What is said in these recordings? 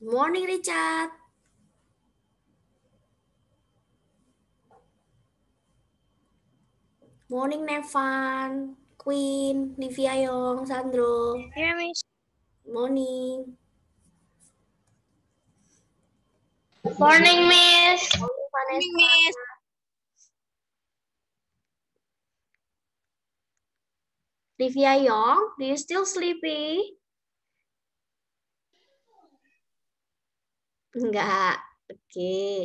Good morning, Richard. Morning, Nevan, Queen, Livia Yong, Sandro. Yeah, Miss. Morning. Morning, Miss. Morning, Morning Miss. Livia Yong, do you still sleepy? Enggak. Oke. Okay.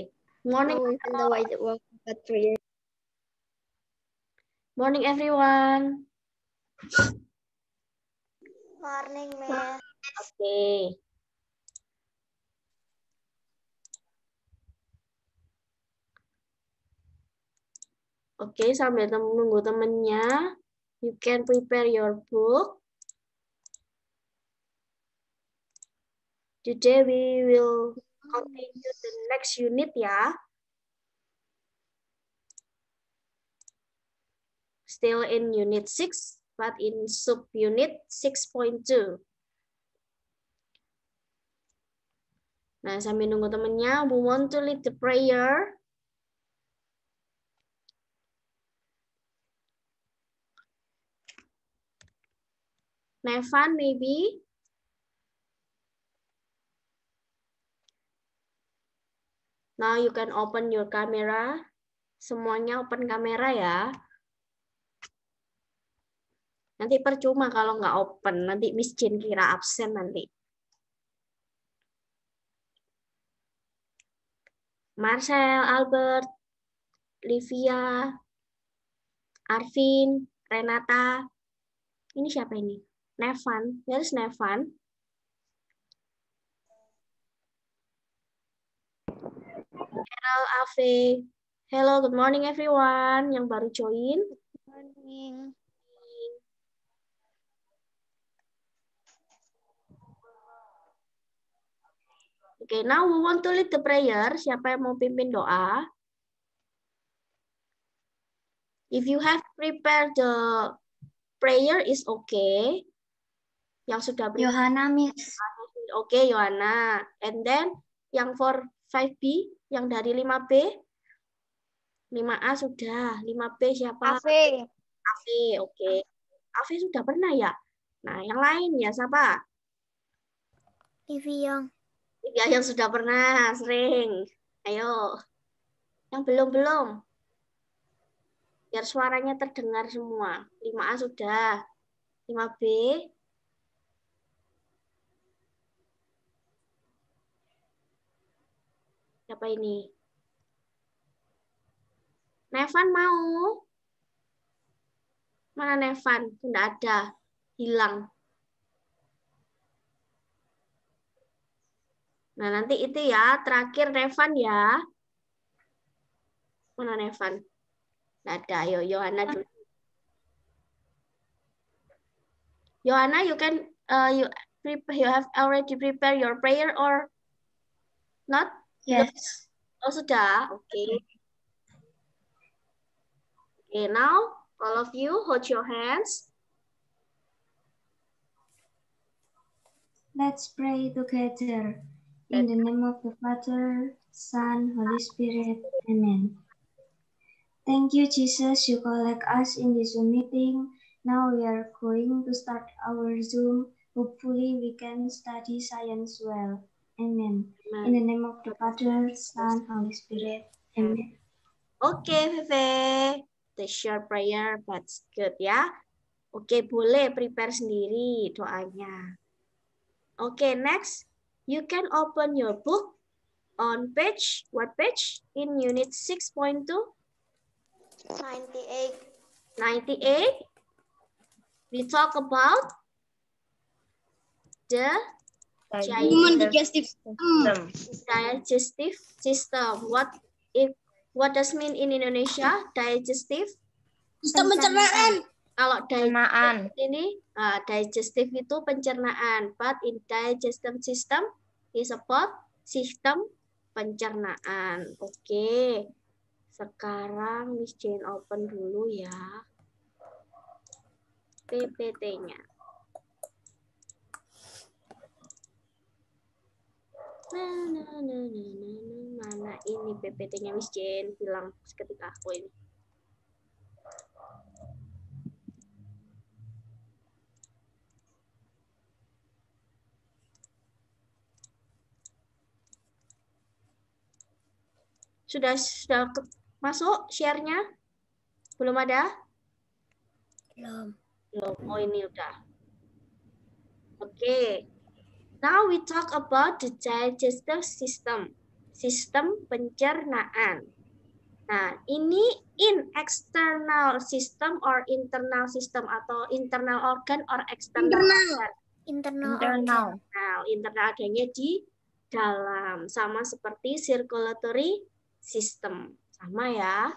Morning oh, the white world three. Morning everyone. Morning, Miss. Oke. Okay. Oke, okay, sambil menunggu temennya, you can prepare your book. Today we will next unit ya. Still in unit 6, but in subunit 6.2. Nah, sambil nunggu temennya, we want to lead the prayer. Nevan, maybe? Now you can open your camera. Semuanya open kamera ya. Nanti percuma kalau nggak open. Nanti Miss Jin kira absen nanti. Marcel, Albert, Livia, Arvin, Renata. Ini siapa ini? Nevan. Nevan. Nevan. Halo Ave. Hello, good morning everyone yang baru join. Good morning. Okay, now we want to lead the prayer. Siapa yang mau pimpin doa? If you have prepared the prayer is okay. Yang sudah Yohana, Miss. Oke, okay, Yohana. And then yang for 5B yang dari 5B? 5A sudah, 5B siapa? Afi. Afi, oke. Okay. Afi sudah pernah ya? Nah, yang lain ya siapa? Livi yang. Ya, yang sudah pernah, sering. Ayo. Yang belum-belum. Biar suaranya terdengar semua. 5A sudah. 5B, Siapa ini? Nevan mau? Mana Nevan? Tidak ada. Hilang. Nah, nanti itu ya. Terakhir Nevan ya. Mana Nevan? Tidak ada. Ayo, Yohana dulu. Yohana, you can uh, you prepare, you have already prepared your prayer or not? Yes. Oh, sudah. Okay. Okay, now all of you hold your hands. Let's pray together. In the name of the Father, Son, Holy Spirit. Amen. Thank you, Jesus. You collect us in this Zoom meeting. Now we are going to start our Zoom. Hopefully, we can study science well. Amen. Amen. In the name of the Father, Son, Holy Spirit. Amen. Oke, okay, Feve. The short prayer, but good ya. Oke, okay, boleh prepare sendiri doanya. Oke, okay, next. You can open your book on page, what page? In unit 6.2? 98. 98. We talk about the human digestive system. Digestive system. What it what does mean in Indonesia? Digestive sistem pencernaan. Kalau pencernaan ini uh, digestive itu pencernaan, but in digestive system is about sistem pencernaan. Oke. Okay. Sekarang Miss Jane open dulu ya. PPT-nya. mana ini PPT-nya Miss Jane Bilang seketika aku ini. Sudah sudah masuk share-nya? Belum ada? Belum. Belum. Oh, ini udah. Oke. Okay. Now we talk about the digestive system, sistem pencernaan. Nah, ini in external system or internal system atau internal organ or external internal. organ. Internal. Internal. Nah, internal adanya di dalam sama seperti circulatory system. Sama ya.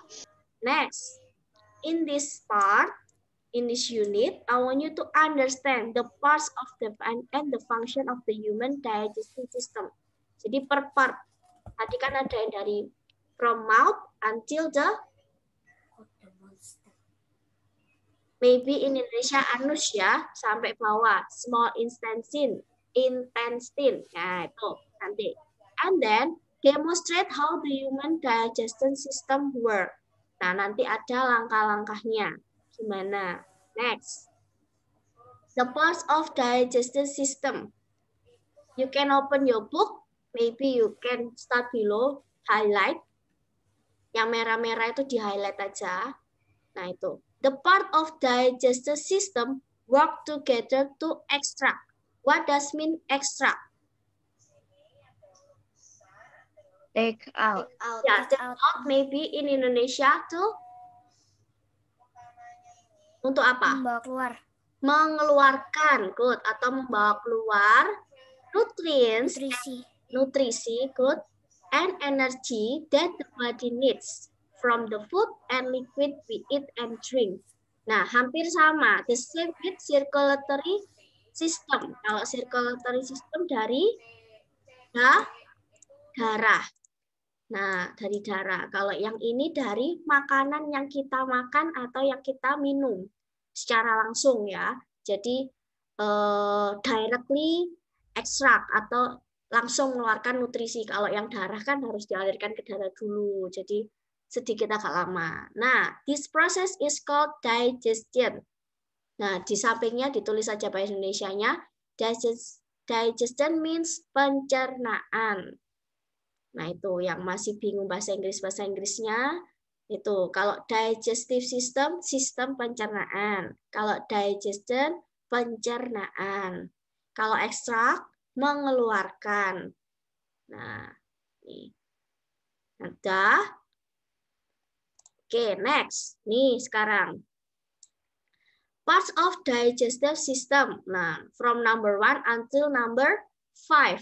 Next, in this part in this unit, I want you to understand the parts of the and the function of the human digestive system. Jadi per part. Tadi kan ada yang dari from mouth until the maybe in Indonesia anus ya sampai bawah small intestine intestine nah itu nanti and then demonstrate how the human digestion system work nah nanti ada langkah-langkahnya gimana. Next. The parts of digestive system. You can open your book. Maybe you can start below, highlight. Yang merah-merah itu di-highlight aja. Nah, itu. The part of digestive system work together to extract. What does mean extract? Take out. Take out. Yeah, take out maybe in Indonesia to untuk apa? Membawa keluar. Mengeluarkan, good. Atau membawa keluar nutrients, nutrisi, nutrisi good, and energy that the body needs from the food and liquid we eat and drink. Nah, hampir sama. The same with circulatory system. Kalau circulatory system dari ya, darah. Nah, dari darah. Kalau yang ini dari makanan yang kita makan atau yang kita minum secara langsung ya. Jadi eh, directly extract atau langsung mengeluarkan nutrisi. Kalau yang darah kan harus dialirkan ke darah dulu. Jadi sedikit agak lama. Nah, this process is called digestion. Nah, di sampingnya ditulis saja bahasa Indonesia-nya, digestion means pencernaan. Nah, itu yang masih bingung bahasa Inggris bahasa Inggrisnya itu kalau digestive system sistem pencernaan. Kalau digestion pencernaan. Kalau ekstrak mengeluarkan. Nah, ini Ada. Oke, next. Nih sekarang parts of digestive system. Nah, from number one until number five.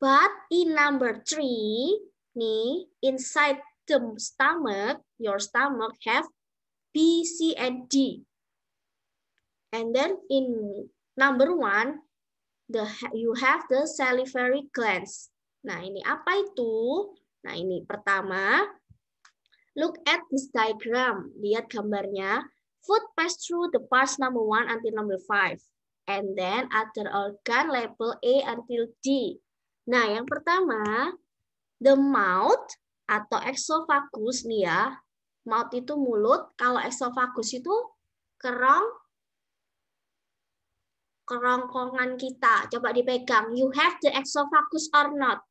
But in number three, nih, inside the stomach, your stomach have B, C, and D. And then in number one, the you have the salivary glands. Nah, ini apa itu? Nah, ini pertama, look at this diagram. Lihat gambarnya. Food pass through the parts number one until number five. And then other organ label A until D. Nah, yang pertama, the mouth atau exofagus nih ya. Mouth itu mulut, kalau exofagus itu kerong kerongkongan kita. Coba dipegang. You have the exofagus or not?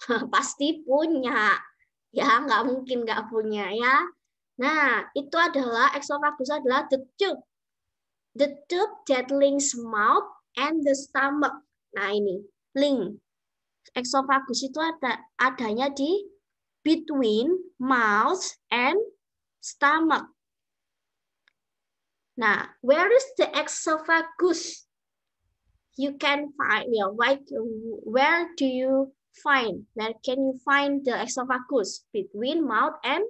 Pasti punya. Ya, nggak mungkin nggak punya ya. Nah, itu adalah exofagus adalah the tube. The tube that links mouth and the stomach. Nah, ini link. Exofagus itu ada adanya di between mouth and stomach. Now, where is the esophagus? You can find, Yeah, know, where do you find, where can you find the esophagus? Between mouth and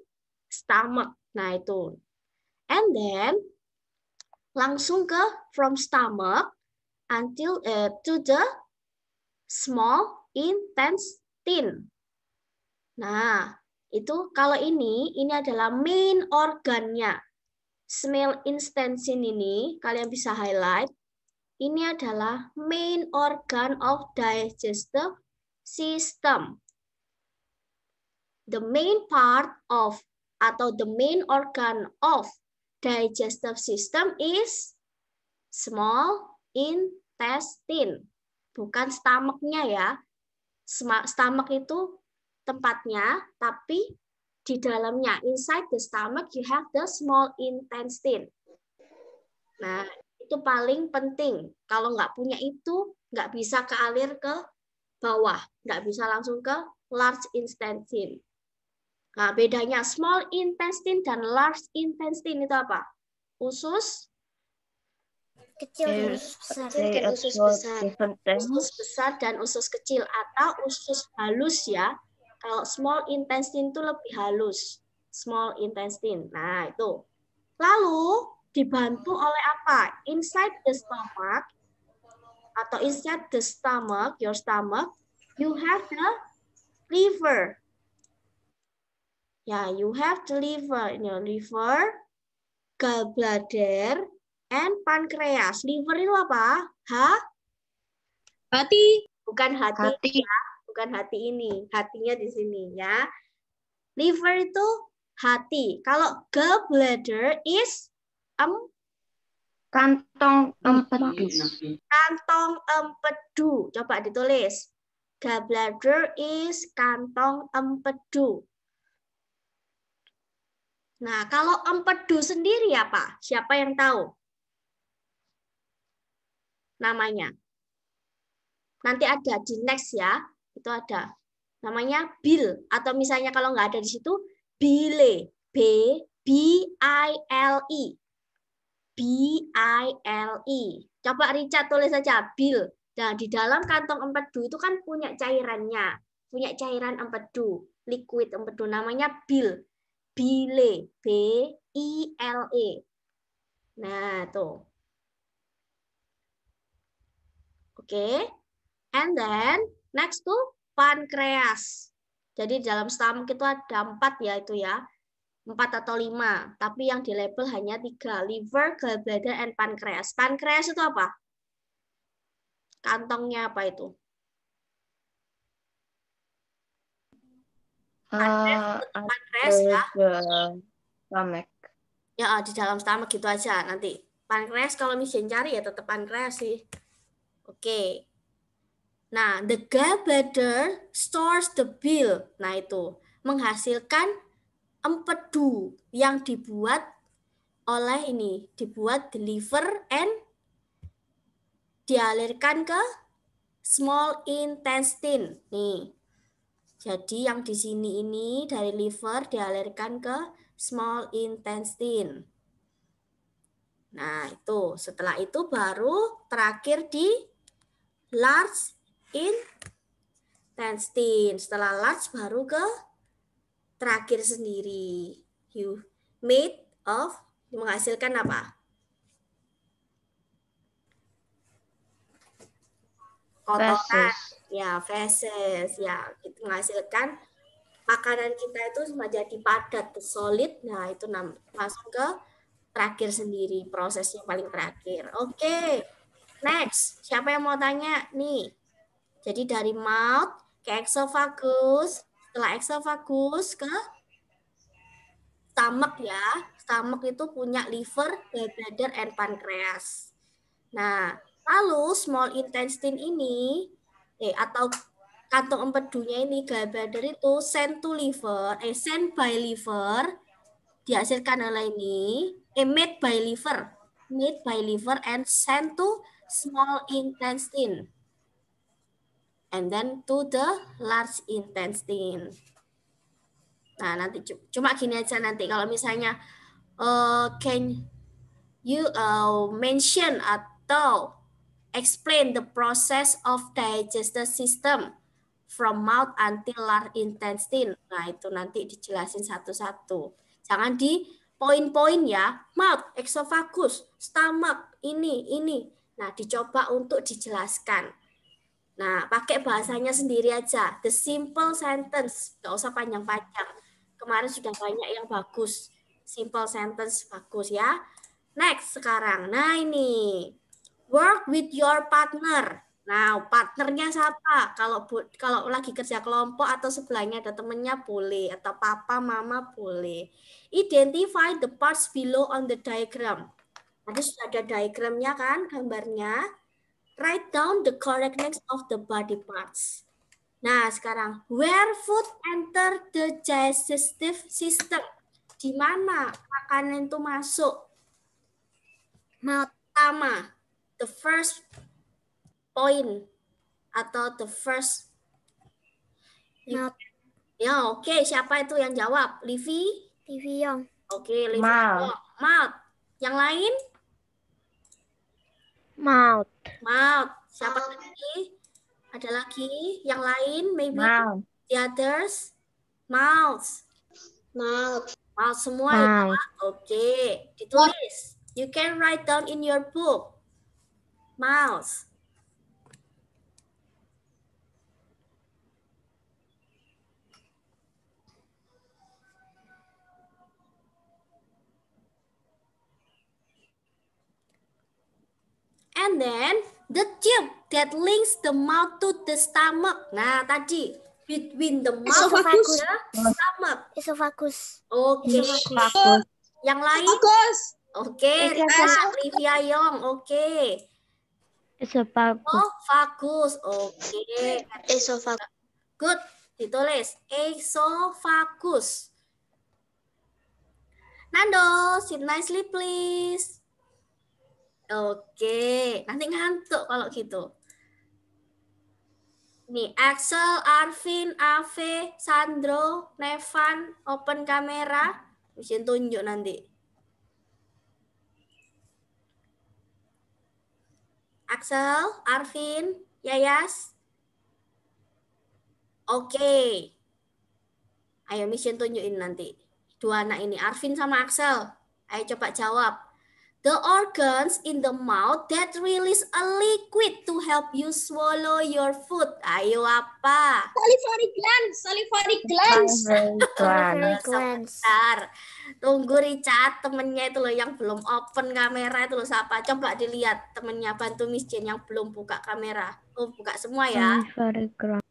stomach. Nah, itu. And then, langsung ke from stomach until uh, to the small intestine. Nah, itu kalau ini, ini adalah main organnya. Smell instensin ini, kalian bisa highlight. Ini adalah main organ of digestive system. The main part of atau the main organ of digestive system is small intestine. Bukan stomachnya ya. Stomach itu tempatnya, tapi di dalamnya. Inside the stomach, you have the small intestine. Nah, itu paling penting. Kalau nggak punya itu, nggak bisa kealir ke bawah. Nggak bisa langsung ke large intestine. Nah, bedanya small intestine dan large intestine itu apa? Usus, kecil eh, besar usus besar usus besar dan usus kecil atau usus halus ya kalau small intestine itu lebih halus. Small intestine. Nah, itu. Lalu dibantu oleh apa? Inside the stomach atau inside the stomach, your stomach, you have the liver. Ya, yeah, you have the liver, your liver, gallbladder, and pancreas. Liver itu apa? Ha? Hati. Bukan hati. Hati. Ya bukan hati ini. Hatinya di sini ya. Liver itu hati. Kalau gallbladder is um, kantong empedu. Kantong empedu. Coba ditulis. Gallbladder is kantong empedu. Nah, kalau empedu sendiri apa? Siapa yang tahu? Namanya. Nanti ada di next ya itu ada namanya bill atau misalnya kalau nggak ada di situ bile b b i l e b i l e coba Richard tulis saja bill nah di dalam kantong empedu itu kan punya cairannya punya cairan empedu liquid empedu namanya bill bile b i l e nah tuh oke okay. and then Next tuh pankreas. Jadi dalam stomach itu ada empat ya itu ya. Empat atau lima. Tapi yang di label hanya tiga. Liver, gallbladder, and pankreas. Pankreas itu apa? Kantongnya apa itu? Uh, pankreas ya. Stomach. Ya, ah, di dalam stomach gitu aja nanti. Pankreas kalau misalnya cari ya tetap pankreas sih. Oke. Okay. Nah, the gallbladder stores the bile. Nah, itu menghasilkan empedu yang dibuat oleh ini, dibuat the liver and dialirkan ke small intestine. Nih. Jadi yang di sini ini dari liver dialirkan ke small intestine. Nah, itu. Setelah itu baru terakhir di large in tense Setelah large baru ke terakhir sendiri. You made of menghasilkan apa? kotoran ya feces. ya itu menghasilkan makanan kita itu menjadi padat solid nah itu masuk ke terakhir sendiri prosesnya paling terakhir oke okay. next siapa yang mau tanya nih jadi dari mouth ke esophagus, setelah esophagus ke stomach ya. Stomach itu punya liver, gallbladder, and pancreas. Nah, lalu small intestine ini eh, atau kantong empedunya ini gallbladder itu sent to liver, eh sent by liver dihasilkan oleh ini, eh made by liver, made by liver and sent to small intestine and then to the large intestine. Nah, nanti cuma gini aja nanti kalau misalnya uh, can you uh, mention atau explain the process of digestive system from mouth until large intestine. Nah, itu nanti dijelasin satu-satu. Jangan di poin-poin ya, mouth, esophagus, stomach, ini, ini. Nah, dicoba untuk dijelaskan. Nah, pakai bahasanya sendiri aja. The simple sentence, nggak usah panjang-panjang. Kemarin sudah banyak yang bagus. Simple sentence bagus ya. Next sekarang. Nah, ini. Work with your partner. Nah, partnernya siapa? Kalau kalau lagi kerja kelompok atau sebelahnya ada temennya boleh atau papa, mama boleh. Identify the parts below on the diagram. Tadi sudah ada diagramnya kan, gambarnya. Write down the correctness of the body parts. Nah, sekarang where food enter the digestive system. Di mana makanan itu masuk? Nah, pertama, the first point atau the first Mouth. Nah. Ya, oke, okay. siapa itu yang jawab? Livi? Livi Yong. Oke, okay, Livi Mouth. Yong. Yang lain? Mouth. Mouth. Siapa mouth. lagi? Ada lagi yang lain? Maybe mouth. the others? Mouth. Mouth. Mouth semua ya? Oke. Okay. Ditulis. You can write down in your book. Mouth. And then the tube that links the mouth to the stomach. Nah, tadi between the mouth and the stomach. Esophagus. Oke. Okay. Yang lain? Esophagus. Oke, okay. Rita, nah, Yong. Oke. Okay. Esophagus. Esophagus. Oke. Okay. Esophagus. Good. Ditulis esophagus. Nando, sit nicely please. Oke, nanti ngantuk kalau gitu. Nih, Axel, Arvin, Ave, Sandro, Nevan, open kamera. Mesin tunjuk nanti. Axel, Arvin, Yayas. Oke. Ayo mission tunjukin nanti. Dua anak ini, Arvin sama Axel. Ayo coba jawab the organs in the mouth that release a liquid to help you swallow your food. Ayo apa? Salivary glands, salivary glands. Salivary glands. Sebentar. Tunggu Richard, temennya itu loh yang belum open kamera itu loh siapa? Coba dilihat temennya bantu Miss Jane yang belum buka kamera. Oh, buka semua ya. Salivary glands.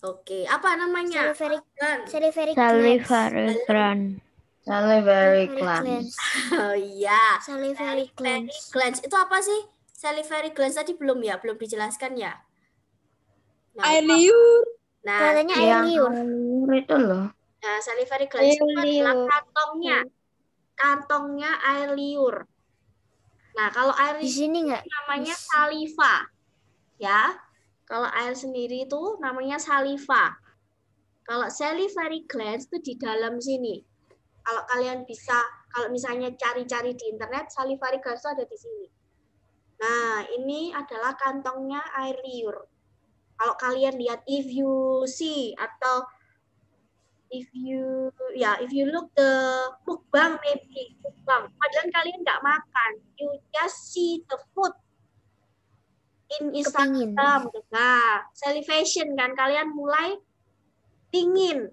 Oke, okay. apa namanya? Salivary, salivary, salivary glands. Salivary glands. Salivary glands. Oh iya. Salivary glands. glands. Itu apa sih? Salivary glands tadi belum ya? Belum dijelaskan ya? Nah, air liur. Nah, katanya air liur. itu loh. Nah, salivary glands itu adalah kantongnya. Kantongnya air liur. Nah, kalau air di sini enggak namanya saliva. Ya. Kalau air sendiri itu namanya saliva. Kalau salivary glands itu di dalam sini. Kalau kalian bisa, kalau misalnya cari-cari di internet, salivary glands ada di sini. Nah, ini adalah kantongnya air liur. Kalau kalian lihat, if you see atau if you ya yeah, if you look the mukbang maybe mukbang padahal kalian nggak makan you just see the food in Instagram nah salivation kan kalian mulai dingin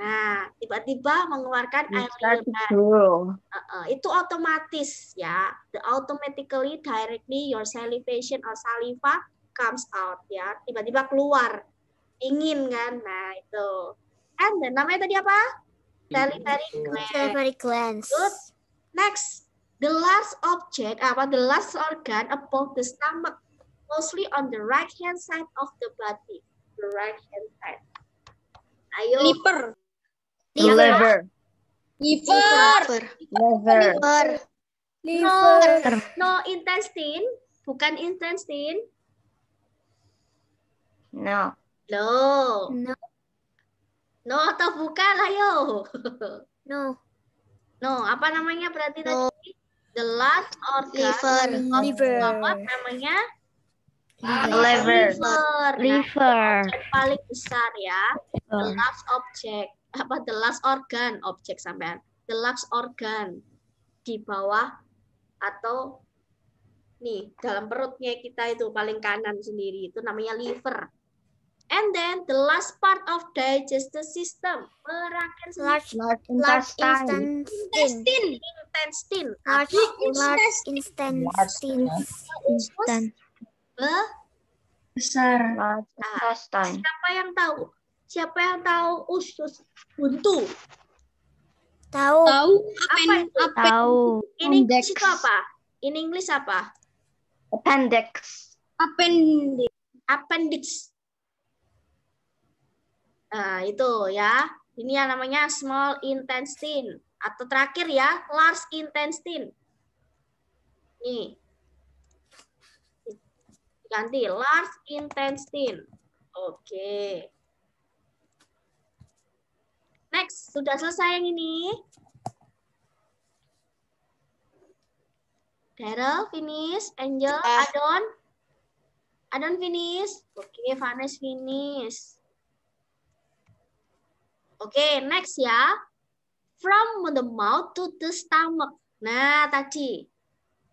Nah, tiba-tiba mengeluarkan air liur Uh, uh, itu otomatis ya. The automatically directly your salivation or saliva comes out ya. Tiba-tiba keluar. ingin kan. Nah, itu. And then, namanya tadi apa? Salivary glands. Salivary glands. Good. Next, the last object apa the last organ above the stomach, mostly on the right hand side of the body. The right hand side. Ayo. Liver. Iya, Liver. Liver. Liver. Liver. Liver. No, no intestine, bukan intestine. No. No. No. No atau bukan, ayo. no. No, apa namanya berarti no. tadi? The last organ. Liver. Liver. Apa namanya? Liver. Liver. Nah, Liver. paling besar ya. The last object apa the last organ objek sampean the last organ di bawah atau nih dalam perutnya kita itu paling kanan sendiri itu namanya liver and then the last part of digestive system terakhir large, large intestine intestine intestine large intestine intestine besar nah, intestine siapa yang tahu Siapa yang tahu usus buntu? Tahu. Tahu apa? tahu. Ini Index. itu apa? Ini English apa? Appendix. Appendix. Appendix. Nah, itu ya. Ini yang namanya small intestine atau terakhir ya, large intestine. Nih. Ganti large intestine. Oke. Okay. Next, sudah selesai yang ini. Daryl, finish. Angel, uh. Adon. Adon, finish. Oke, okay, Vanes, finish. Oke, okay, next ya. From the mouth to the stomach. Nah, tadi.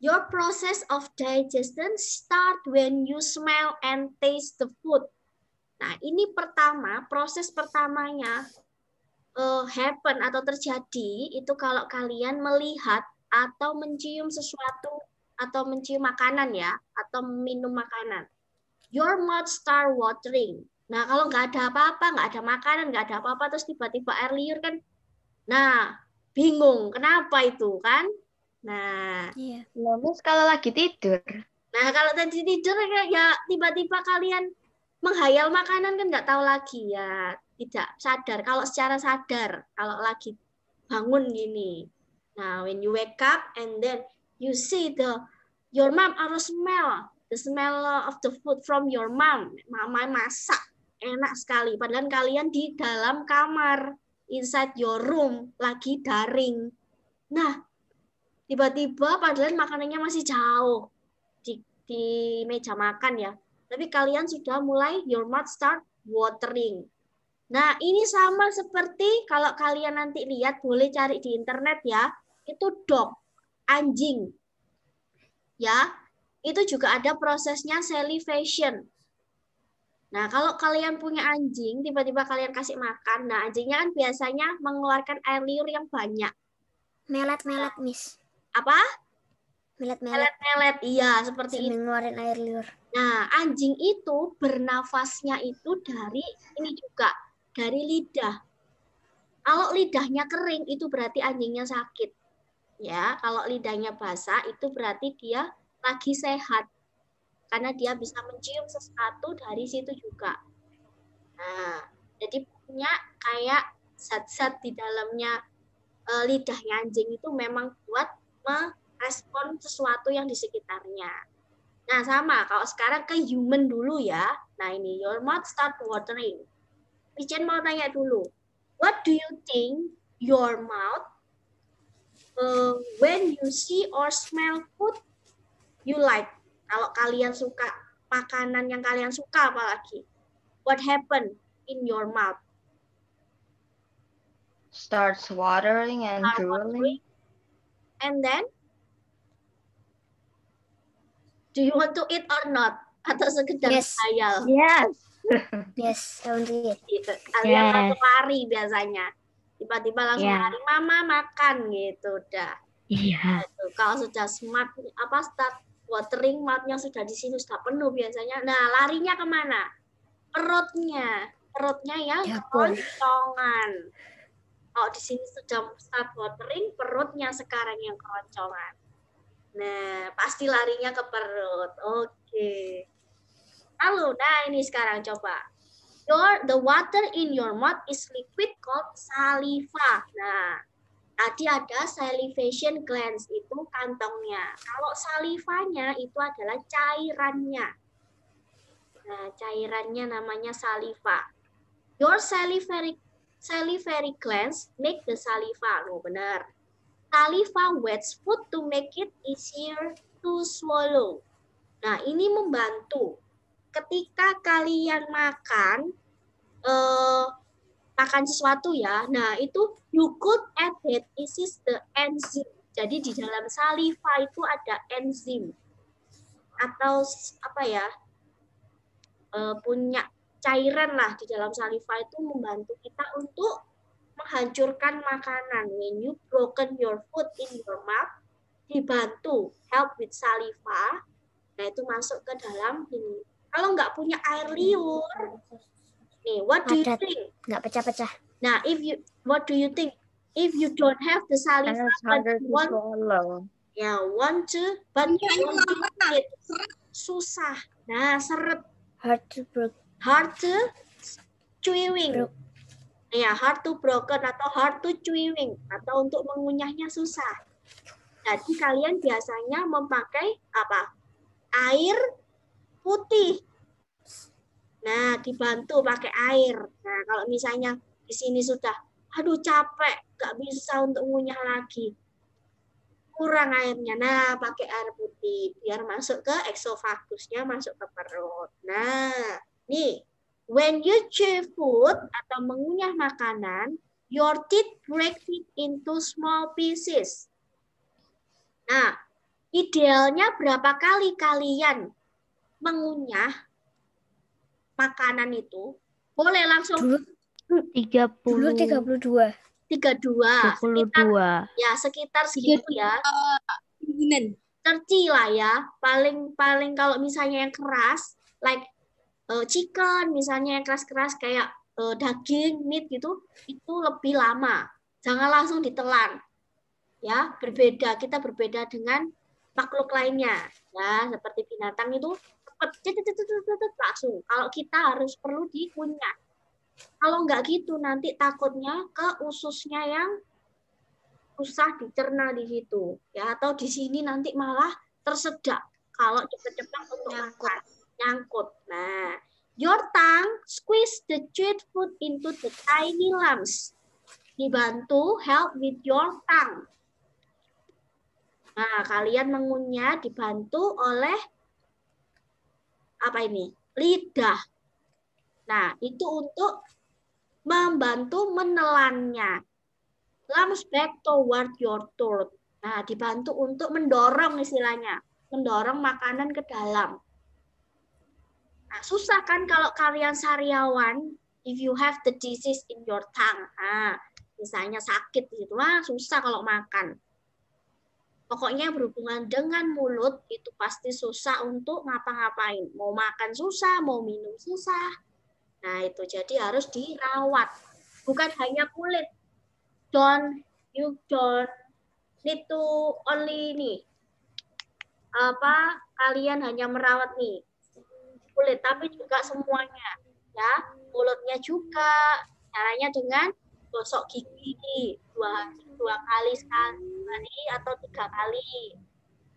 Your process of digestion start when you smell and taste the food. Nah, ini pertama, proses pertamanya uh, happen atau terjadi itu kalau kalian melihat atau mencium sesuatu atau mencium makanan ya atau minum makanan. Your mouth start watering. Nah kalau nggak ada apa-apa, nggak ada makanan, nggak ada apa-apa, terus tiba-tiba air liur kan, nah bingung kenapa itu kan? Nah, iya. Nah, terus kalau lagi tidur. Nah kalau tadi tidur ya, ya tiba-tiba kalian menghayal makanan kan nggak tahu lagi ya tidak sadar. Kalau secara sadar, kalau lagi bangun gini. Nah, when you wake up and then you see the your mom harus smell the smell of the food from your mom. Mama masak enak sekali. Padahal kalian di dalam kamar inside your room lagi daring. Nah, tiba-tiba padahal makanannya masih jauh di, di meja makan ya. Tapi kalian sudah mulai your mouth start watering Nah, ini sama seperti kalau kalian nanti lihat boleh cari di internet ya, itu dog, anjing. Ya, itu juga ada prosesnya salivation. Nah, kalau kalian punya anjing, tiba-tiba kalian kasih makan, nah anjingnya kan biasanya mengeluarkan air liur yang banyak. Melet-melet, Miss. Apa? Melet-melet. Melet-melet, iya, seperti Sambil itu. Mengeluarkan air liur. Nah, anjing itu bernafasnya itu dari ini juga, dari lidah. Kalau lidahnya kering itu berarti anjingnya sakit. Ya, kalau lidahnya basah itu berarti dia lagi sehat. Karena dia bisa mencium sesuatu dari situ juga. Nah, jadi punya kayak zat-zat di dalamnya e, lidahnya anjing itu memang kuat merespon sesuatu yang di sekitarnya. Nah, sama kalau sekarang ke human dulu ya. Nah, ini your mouth start watering. Ijen mau tanya dulu. What do you think your mouth uh, when you see or smell food you like? Kalau kalian suka makanan yang kalian suka apalagi. What happen in your mouth? Starts watering and Start drooling. Watering. And then? Do you want to eat or not? Atau sekedar yes. Sayal? Yes. Yes, sound it. Gitu. Alias yes. langsung lari biasanya. Tiba-tiba langsung yeah. lari, mama makan gitu udah. Iya. Yeah. Gitu. Kalau sudah smart apa start watering mouthnya sudah di sini sudah penuh biasanya. Nah larinya kemana? Perutnya, perutnya yang ya, ya keroncongan. Kalau di sini sudah start watering, perutnya sekarang yang keroncongan. Nah pasti larinya ke perut. Oke. Okay. Lalu, nah ini sekarang coba. Your the water in your mouth is liquid called saliva. Nah, tadi ada salivation glands itu kantongnya. Kalau salivanya itu adalah cairannya. Nah, cairannya namanya saliva. Your salivary salivary glands make the saliva. Oh, benar. Saliva wets food to make it easier to swallow. Nah, ini membantu ketika kalian makan eh, makan sesuatu ya, nah itu you could add that this is the enzyme. Jadi di dalam saliva itu ada enzim atau apa ya eh, punya cairan lah di dalam saliva itu membantu kita untuk menghancurkan makanan. When you broken your food in your mouth, dibantu help with saliva, nah itu masuk ke dalam kalau nggak punya air liur, nih, what do Adat. you think? Nggak pecah-pecah. Nah, if you, what do you think? If you don't have the saliva, but you want, yeah, want to, but you want to eat. Susah. Nah, seret. Hard to break. Hard to chewing. Ya, yeah, hard to broken atau hard to chewing atau untuk mengunyahnya susah. Jadi kalian biasanya memakai apa? Air putih. Nah, dibantu pakai air. Nah, kalau misalnya di sini sudah, aduh capek, gak bisa untuk ngunyah lagi. Kurang airnya. Nah, pakai air putih biar masuk ke exofagusnya, masuk ke perut. Nah, nih, when you chew food atau mengunyah makanan, your teeth break it into small pieces. Nah, idealnya berapa kali kalian mengunyah makanan itu boleh langsung dulu 30 32 32 32 sekitar, ya sekitar segitu ya eh, terci lah ya paling paling kalau misalnya yang keras like uh, chicken misalnya yang keras-keras kayak uh, daging meat gitu itu lebih lama jangan langsung ditelan ya berbeda kita berbeda dengan makhluk lainnya ya seperti binatang itu cepet langsung kalau kita harus perlu dikunyah kalau nggak gitu nanti takutnya ke ususnya yang susah dicerna di situ ya atau di sini nanti malah tersedak kalau cepet cepat untuk nyangkut. nyangkut nah your tongue squeeze the chewed food into the tiny lumps dibantu help with your tongue Nah, kalian mengunyah dibantu oleh apa ini? Lidah. Nah, itu untuk membantu menelannya. Lumps back toward your throat. Nah, dibantu untuk mendorong istilahnya. Mendorong makanan ke dalam. Nah, susah kan kalau kalian sariawan if you have the disease in your tongue. Nah, misalnya sakit gitu, wah susah kalau makan. Pokoknya berhubungan dengan mulut itu pasti susah untuk ngapa-ngapain. Mau makan susah, mau minum susah. Nah, itu jadi harus dirawat. Bukan hanya kulit. Don't you don't need to only ini apa kalian hanya merawat nih kulit tapi juga semuanya ya mulutnya juga caranya dengan gosok gigi dua hari dua kali sekali atau tiga kali.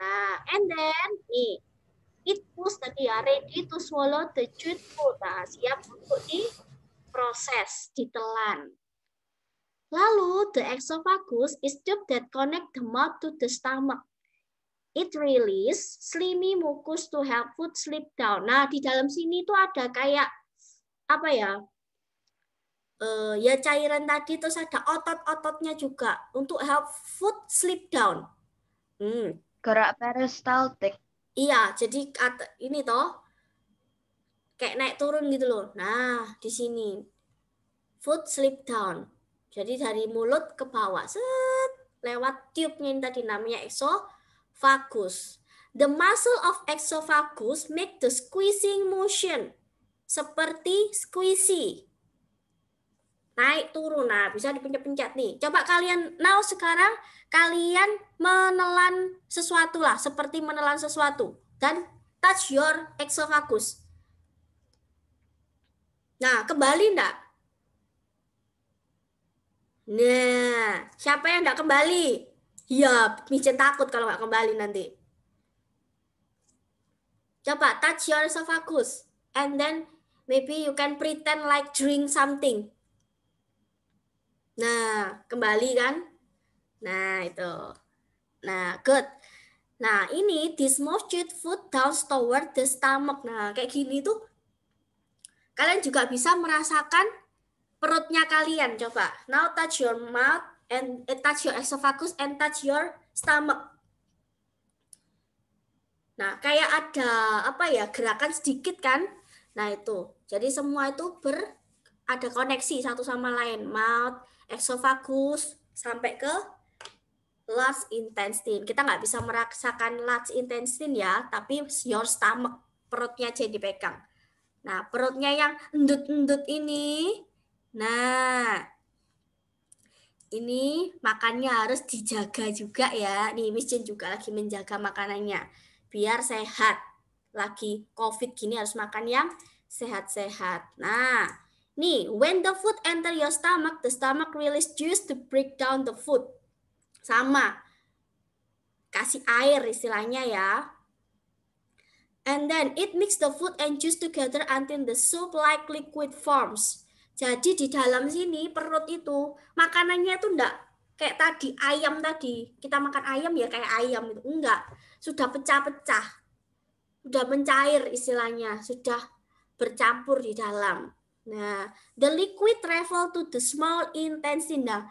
Nah, and then nih, it was tadi ya ready to swallow the jute food. Nah, siap untuk proses ditelan. Lalu, the esophagus is tube that connect the mouth to the stomach. It release slimy mucus to help food slip down. Nah, di dalam sini tuh ada kayak apa ya? uh, ya cairan tadi terus ada otot-ototnya juga untuk help food slip down. Hmm. Gerak peristaltik. Iya, jadi ini toh kayak naik turun gitu loh. Nah, di sini food slip down. Jadi dari mulut ke bawah, set, lewat tube-nya yang tadi namanya esofagus The muscle of esophagus make the squeezing motion seperti squeezy naik turun. Nah, bisa dipencet-pencet nih. Coba kalian now sekarang kalian menelan sesuatu lah, seperti menelan sesuatu dan touch your esophagus. Nah, kembali enggak? Nah, siapa yang enggak kembali? Ya, micin takut kalau enggak kembali nanti. Coba touch your esophagus and then maybe you can pretend like drink something. Nah, kembali kan? Nah, itu. Nah, good. Nah, ini this moved food down toward the stomach. Nah, kayak gini tuh kalian juga bisa merasakan perutnya kalian. Coba. Now touch your mouth and eh, touch your esophagus and touch your stomach. Nah, kayak ada apa ya? gerakan sedikit kan? Nah, itu. Jadi semua itu ber ada koneksi satu sama lain, mouth, esophagus sampai ke large intestine. Kita nggak bisa merasakan large intestine ya, tapi your stomach, perutnya jadi pegang. Nah, perutnya yang endut-endut ini, nah, ini makannya harus dijaga juga ya. Nih, Miss juga lagi menjaga makanannya, biar sehat. Lagi COVID gini harus makan yang sehat-sehat. Nah, Nih, when the food enter your stomach, the stomach release juice to break down the food. Sama. Kasih air istilahnya ya. And then it mix the food and juice together until the soup like liquid forms. Jadi di dalam sini perut itu makanannya itu enggak kayak tadi ayam tadi. Kita makan ayam ya kayak ayam itu. Enggak. Sudah pecah-pecah. Sudah mencair istilahnya, sudah bercampur di dalam. Nah, the liquid travel to the small intestine. Nah,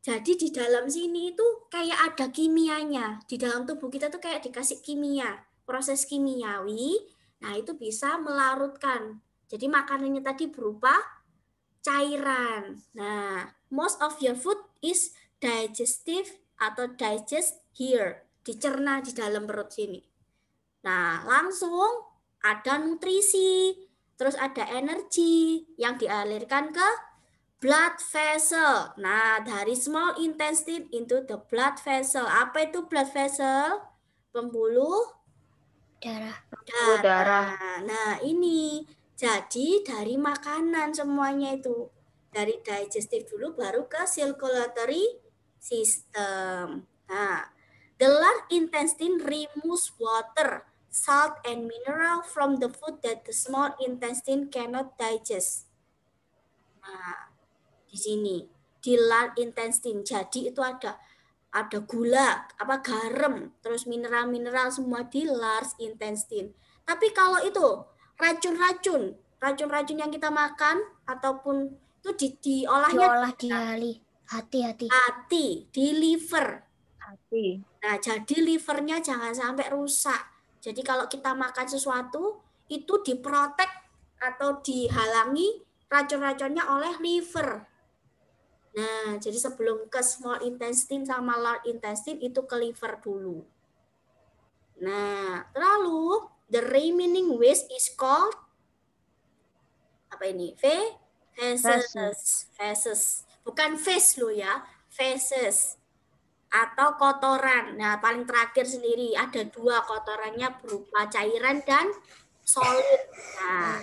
Jadi di dalam sini itu kayak ada kimianya. Di dalam tubuh kita tuh kayak dikasih kimia, proses kimiawi. Nah, itu bisa melarutkan. Jadi makanannya tadi berupa cairan. Nah, most of your food is digestive atau digest here, dicerna di dalam perut sini. Nah, langsung ada nutrisi, terus ada energi yang dialirkan ke blood vessel. Nah, dari small intestine into the blood vessel. Apa itu blood vessel? Pembuluh darah. Darah. darah. Nah, ini jadi dari makanan semuanya itu. Dari digestive dulu baru ke circulatory system. Nah, the large intestine removes water salt and mineral from the food that the small intestine cannot digest. Nah, di sini di large intestine. Jadi itu ada ada gula, apa garam, terus mineral-mineral semua di large intestine. Tapi kalau itu racun-racun, racun-racun yang kita makan ataupun itu di, diolahnya diolah di hati-hati. Hati, di liver. Hati. Nah, jadi livernya jangan sampai rusak jadi kalau kita makan sesuatu itu diprotek atau dihalangi racun-racunnya oleh liver. Nah, jadi sebelum ke small intestine sama large intestine itu ke liver dulu. Nah, lalu the remaining waste is called apa ini? V faces. Faces. Bukan face lo ya, faces atau kotoran. Nah, paling terakhir sendiri ada dua kotorannya berupa cairan dan solid. Nah,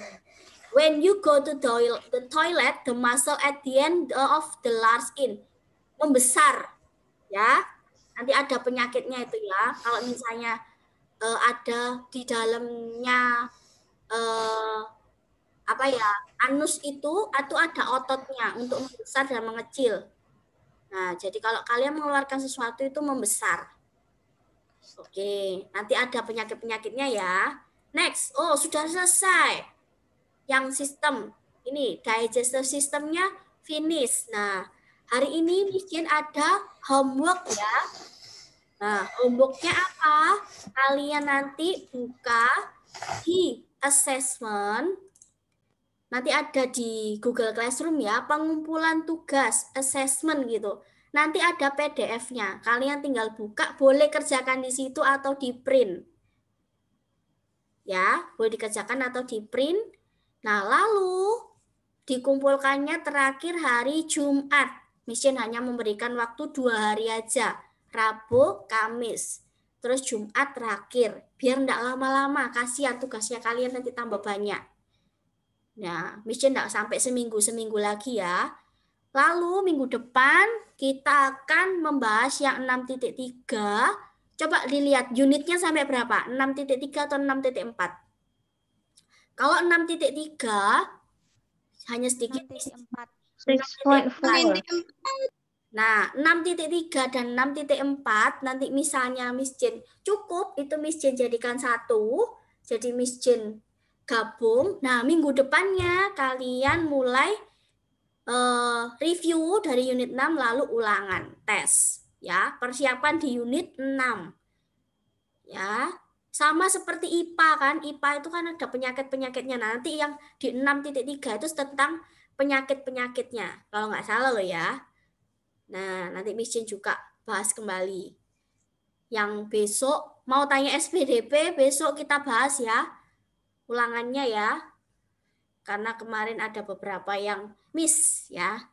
when you go to the toilet, the muscle at the end of the large skin membesar, ya. Nanti ada penyakitnya itu ya. Kalau misalnya uh, ada di dalamnya uh, apa ya anus itu atau ada ototnya untuk membesar dan mengecil Nah, jadi kalau kalian mengeluarkan sesuatu itu membesar. Oke, nanti ada penyakit-penyakitnya ya. Next, oh sudah selesai. Yang sistem, ini digestive sistemnya finish. Nah, hari ini bikin ada homework ya. Nah, homeworknya apa? Kalian nanti buka di assessment nanti ada di Google Classroom ya, pengumpulan tugas, assessment gitu. Nanti ada PDF-nya, kalian tinggal buka, boleh kerjakan di situ atau di print. Ya, boleh dikerjakan atau di print. Nah, lalu dikumpulkannya terakhir hari Jumat. Mission hanya memberikan waktu dua hari aja, Rabu, Kamis. Terus Jumat terakhir, biar enggak lama-lama, kasihan tugasnya kalian nanti tambah banyak. Nah, Jen tidak sampai seminggu-seminggu lagi ya. Lalu minggu depan kita akan membahas yang 6.3. Coba dilihat unitnya sampai berapa? 6.3 atau 6.4? Kalau 6.3 hanya sedikit 6.4. 6.4. Nah, 6.3 dan 6.4 nanti misalnya Miss Jane cukup itu Miss Jane jadikan satu, jadi Miss Jane gabung. Nah, minggu depannya kalian mulai uh, review dari unit 6 lalu ulangan tes ya. Persiapan di unit 6. Ya. Sama seperti IPA kan, IPA itu kan ada penyakit-penyakitnya. Nah, nanti yang di 6.3 itu tentang penyakit-penyakitnya. Kalau nggak salah loh ya. Nah, nanti Miss juga bahas kembali. Yang besok mau tanya SPDP, besok kita bahas ya ulangannya ya. Karena kemarin ada beberapa yang miss ya.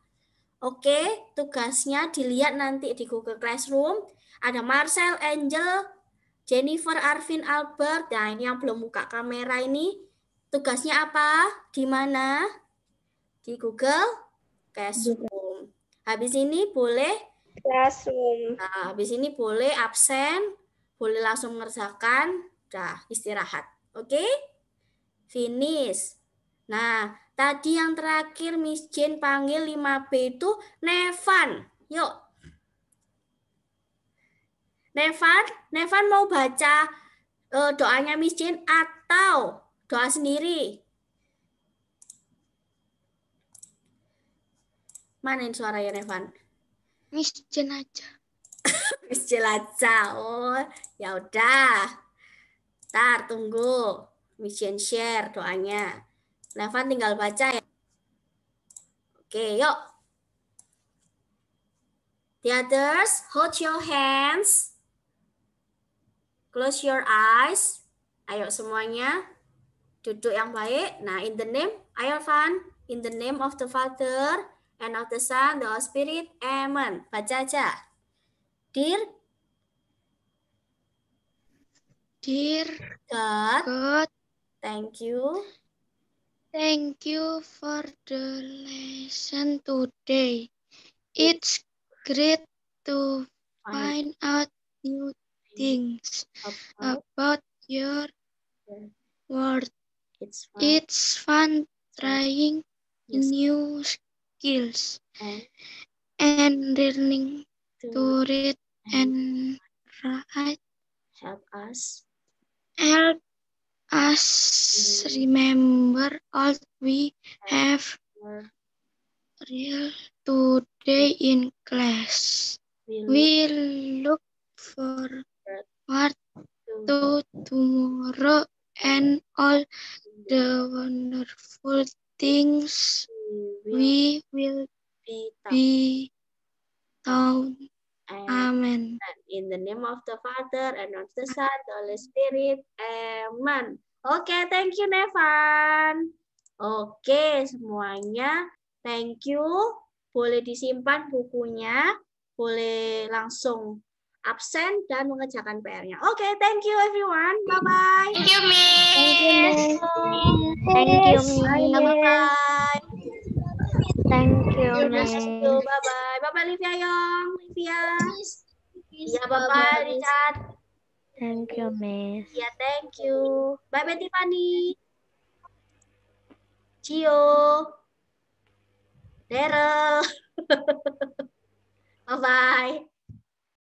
Oke, tugasnya dilihat nanti di Google Classroom. Ada Marcel, Angel, Jennifer, Arvin, Albert. Nah, ini yang belum buka kamera ini. Tugasnya apa? Di mana? Di Google Classroom. Habis ini boleh Classroom. Nah, habis ini boleh absen, boleh langsung mengerjakan, dah istirahat. Oke? Okay? finish. Nah, tadi yang terakhir Miss Jane panggil 5B itu Nevan. Yuk. Nevan, Nevan mau baca eh, doanya Miss Jane atau doa sendiri? Mana ini suaranya Nevan? Miss Jane aja. Miss Jane aja. Oh, ya udah. Tar, tunggu. Mission share doanya. Nevan tinggal baca ya. Oke, yuk. The others, hold your hands. Close your eyes. Ayo semuanya. Duduk yang baik. Nah, in the name, ayo Van. In the name of the Father, and of the Son, the Holy Spirit. Amen. Baca aja. Dear Dear God, God Thank you. Thank you for the lesson today. It's great to find out new things about your world. It's fun, it's fun trying new skills and learning to read and write. Help us. Help us remember all we have real today in class. We look forward to tomorrow and all the wonderful things we will be down. And Amen. In the name of the Father and of the Son, the Holy Spirit. Amen. Oke, okay, thank you Nevan. Oke, okay, semuanya. Thank you. Boleh disimpan bukunya, boleh langsung absen dan mengerjakan PR-nya. Oke, okay, thank you everyone. Bye-bye. Thank you, Miss. Thank you, Miss. Bye-bye. Thank you, Miss. Thank you, Bye-bye. Bapak Livia Yong, Livia. Iya Bapak Richard. Thank you, Miss. Iya, thank you. Bye, Betty Fanny. Cio. Daryl. Bye-bye.